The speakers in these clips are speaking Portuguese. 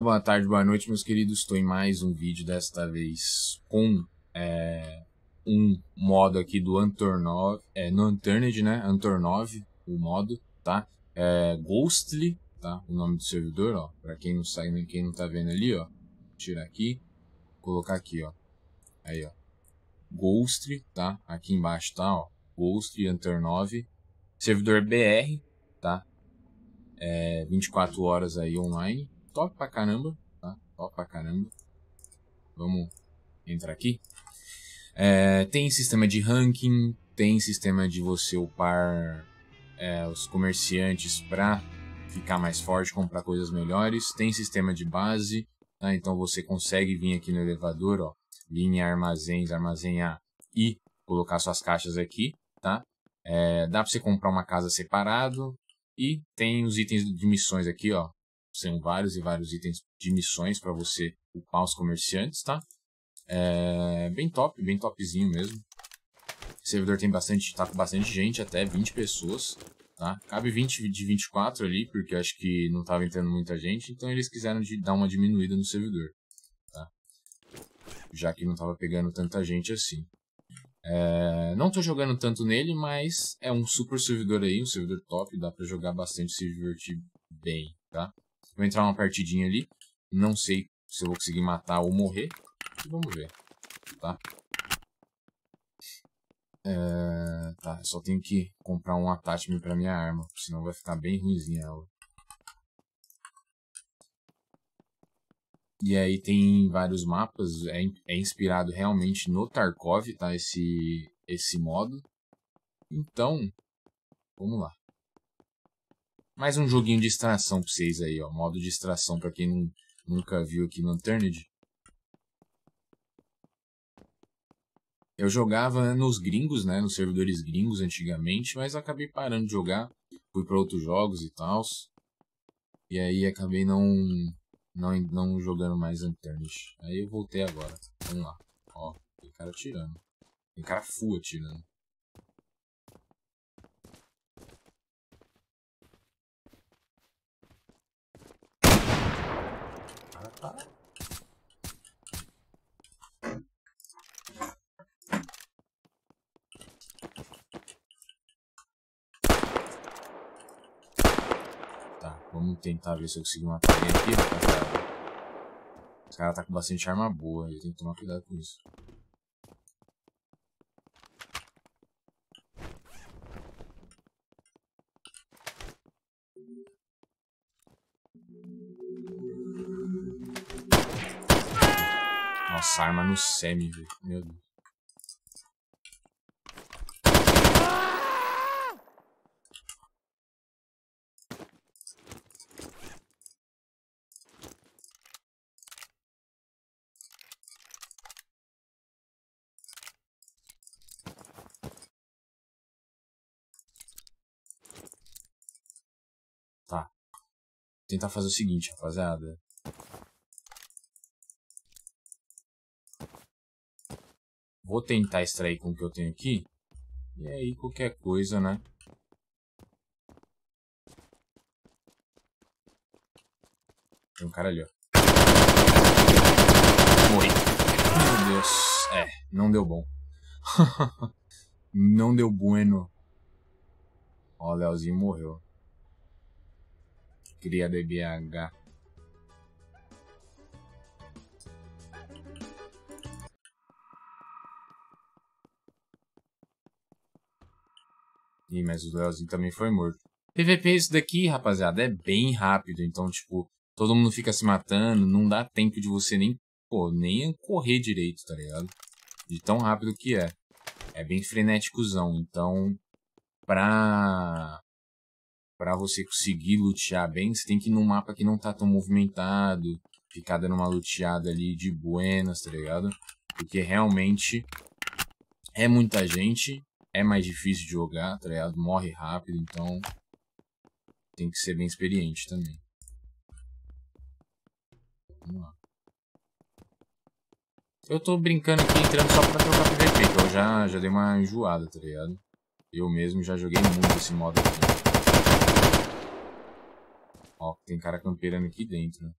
Boa tarde, boa noite, meus queridos. Estou em mais um vídeo, desta vez com é, um modo aqui do Antornov, é, no Unturned, né? Antornov, o modo, tá? É, Ghostly, tá? O nome do servidor, ó. Pra quem não sabe, quem não tá vendo ali, ó. Tirar aqui, colocar aqui, ó. Aí, ó. Ghostly, tá? Aqui embaixo tá, ó. Ghostly Antornov. Servidor BR, tá? É, 24 horas aí online top pra caramba, tá? Top pra caramba. Vamos entrar aqui. É, tem sistema de ranking, tem sistema de você upar é, os comerciantes pra ficar mais forte, comprar coisas melhores. Tem sistema de base, tá? Então você consegue vir aqui no elevador, ó. Linha armazéns, armazenar e colocar suas caixas aqui, tá? É, dá pra você comprar uma casa separado. E tem os itens de missões aqui, ó são vários e vários itens de missões para você upar os comerciantes, tá? É bem top, bem topzinho mesmo. O servidor tem bastante, tá com bastante gente, até 20 pessoas, tá? Cabe 20 de 24 ali, porque acho que não estava entrando muita gente, então eles quiseram dar uma diminuída no servidor, tá? Já que não estava pegando tanta gente assim. É, não estou jogando tanto nele, mas é um super servidor aí, um servidor top, dá para jogar bastante e se divertir bem, tá? Vou entrar uma partidinha ali. Não sei se eu vou conseguir matar ou morrer. Vamos ver, tá? É, tá, só tenho que comprar um attachment pra minha arma, senão vai ficar bem ruimzinha ela. E aí tem vários mapas, é, é inspirado realmente no Tarkov, tá? Esse, esse modo. Então, vamos lá. Mais um joguinho de extração pra vocês aí, ó. Modo de extração pra quem não, nunca viu aqui no Unturned. Eu jogava né, nos gringos, né? Nos servidores gringos antigamente, mas acabei parando de jogar. Fui pra outros jogos e tal. E aí acabei não, não, não jogando mais Unturned. Aí eu voltei agora. Vamos lá. Ó, tem cara tirando. Tem cara full atirando. Tá, vamos tentar ver se eu consigo matar ele aqui, rapaziada. Esse cara tá com bastante arma boa, ele tem que tomar cuidado com isso. Nossa, arma no semi, velho. Meu Deus. Tá. tentar fazer o seguinte, rapaziada. Vou tentar extrair com o que eu tenho aqui. E aí qualquer coisa, né? Tem um cara ali, ó. Morri. Meu Deus. É, não deu bom. não deu bueno. Ó, o Leozinho morreu. Queria beber H. Ih, mas o Leozinho também foi morto. PVP é isso daqui, rapaziada, é bem rápido. Então, tipo, todo mundo fica se matando, não dá tempo de você nem, pô, nem correr direito, tá ligado? De tão rápido que é. É bem frenéticozão, então pra, pra você conseguir lutear bem, você tem que ir num mapa que não tá tão movimentado, ficar dando uma luteada ali de buenas, tá ligado? Porque realmente é muita gente é mais difícil de jogar, tá ligado? Morre rápido, então tem que ser bem experiente também. Vamos lá. Eu tô brincando aqui, entrando só pra trocar PVP, que eu já, já dei uma enjoada, tá ligado? Eu mesmo já joguei muito esse modo aqui. Ó, tem cara campeirando aqui dentro, né?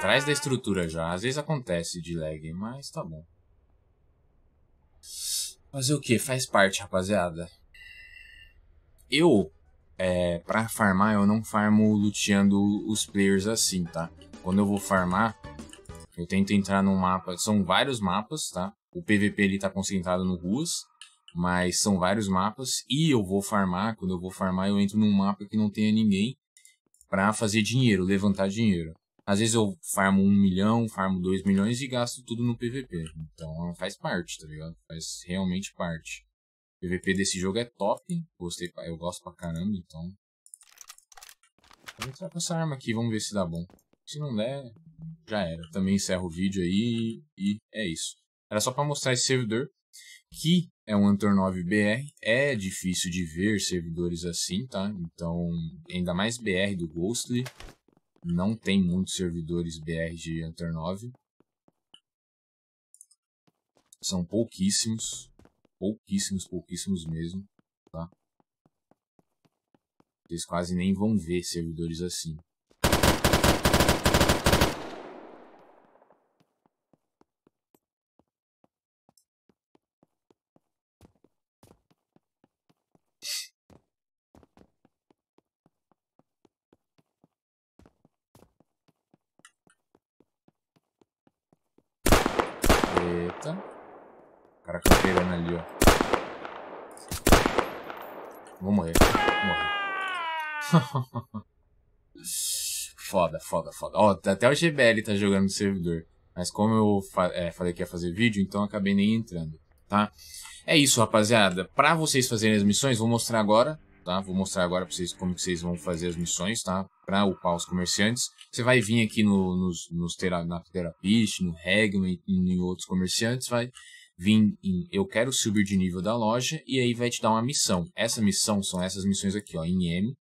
atrás da estrutura já. Às vezes acontece de lag, mas tá bom. Fazer o que? Faz parte, rapaziada. Eu, é, pra farmar, eu não farmo luteando os players assim, tá? Quando eu vou farmar, eu tento entrar num mapa... São vários mapas, tá? O PVP, ele tá concentrado no ruas mas são vários mapas e eu vou farmar, quando eu vou farmar eu entro num mapa que não tenha ninguém para fazer dinheiro, levantar dinheiro. Às vezes eu farmo um milhão, farmo dois milhões e gasto tudo no PVP. Então faz parte, tá ligado? Faz realmente parte. O PVP desse jogo é top. Gostei, eu gosto pra caramba, então. Vou entrar com essa arma aqui, vamos ver se dá bom. Se não der, já era. Também encerro o vídeo aí e é isso. Era só pra mostrar esse servidor, que é um Antor 9 BR. É difícil de ver servidores assim, tá? Então, ainda mais BR do Ghostly. Não tem muitos servidores BR de 9. São pouquíssimos. Pouquíssimos, pouquíssimos mesmo. Tá? Vocês quase nem vão ver servidores assim. atirando né, ali, ó. Vou morrer. Vou morrer. foda, foda, foda. Ó, até o GBL tá jogando no servidor. Mas como eu fa é, falei que ia fazer vídeo, então acabei nem entrando, tá? É isso, rapaziada. Pra vocês fazerem as missões, vou mostrar agora, tá? Vou mostrar agora pra vocês como que vocês vão fazer as missões, tá? Pra upar os comerciantes. Você vai vir aqui no, nos, nos tera na Terapist, no Regman e em outros comerciantes, vai vim em eu quero subir de nível da loja e aí vai te dar uma missão. Essa missão são essas missões aqui, ó, em M,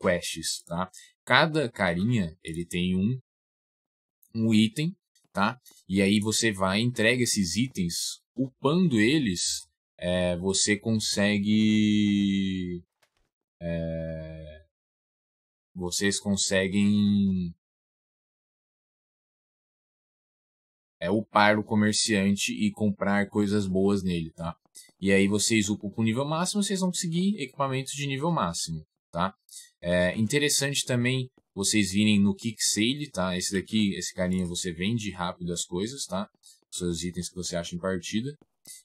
quests, tá? Cada carinha, ele tem um um item, tá? E aí você vai entrega esses itens, upando eles, é, você consegue é, vocês conseguem é upar o comerciante e comprar coisas boas nele, tá? E aí vocês upam com o nível máximo, vocês vão conseguir equipamentos de nível máximo, tá? É interessante também vocês virem no Kick Sale, tá? Esse daqui, esse carinha, você vende rápido as coisas, tá? Os seus itens que você acha em partida.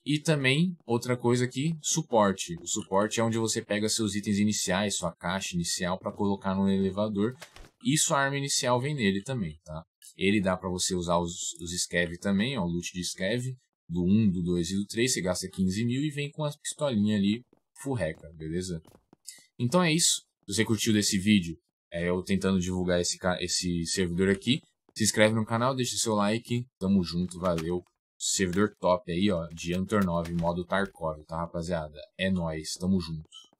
E também, outra coisa aqui, suporte. O suporte é onde você pega seus itens iniciais, sua caixa inicial para colocar no elevador. E sua arma inicial vem nele também, tá? Ele dá para você usar os, os Scav também, ó, o loot de Skev, do 1, do 2 e do 3, você gasta 15 mil e vem com as pistolinhas ali furreca, beleza? Então é isso. Se você curtiu desse vídeo, é, eu tentando divulgar esse, esse servidor aqui, se inscreve no canal, deixa seu like, tamo junto, valeu. Servidor top aí, ó, de Antor 9, modo Tarkov, tá rapaziada? É nóis, tamo junto.